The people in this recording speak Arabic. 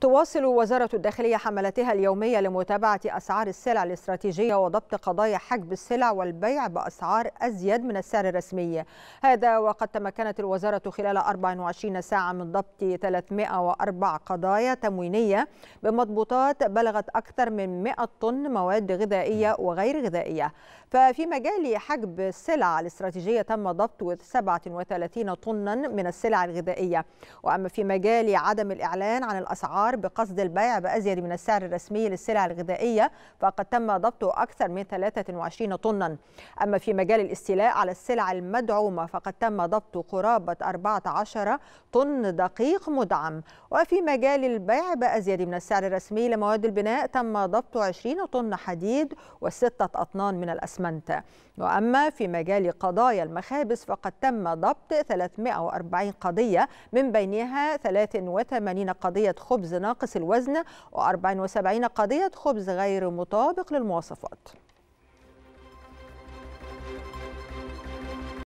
تواصل وزارة الداخلية حملتها اليومية لمتابعة أسعار السلع الاستراتيجية وضبط قضايا حجب السلع والبيع بأسعار أزيد من السعر الرسمي هذا وقد تمكنت الوزارة خلال 24 ساعة من ضبط 304 قضايا تموينية بمضبوطات بلغت أكثر من 100 طن مواد غذائية وغير غذائية ففي مجال حجب السلع الاستراتيجية تم ضبط 37 طنا من السلع الغذائية وأما في مجال عدم الإعلان عن الأسعار الأسعار بقصد البيع بأزيد من السعر الرسمي للسلع الغذائية فقد تم ضبط أكثر من 23 طنا أما في مجال الاستيلاء على السلع المدعومة فقد تم ضبط قرابة 14 طن دقيق مدعم وفي مجال البيع بأزيد من السعر الرسمي لمواد البناء تم ضبط 20 طن حديد وستة أطنان من الأسمنت وأما في مجال قضايا المخابز فقد تم ضبط 340 قضية من بينها 83 قضية خبز ناقص الوزن و74 قضية خبز غير مطابق للمواصفات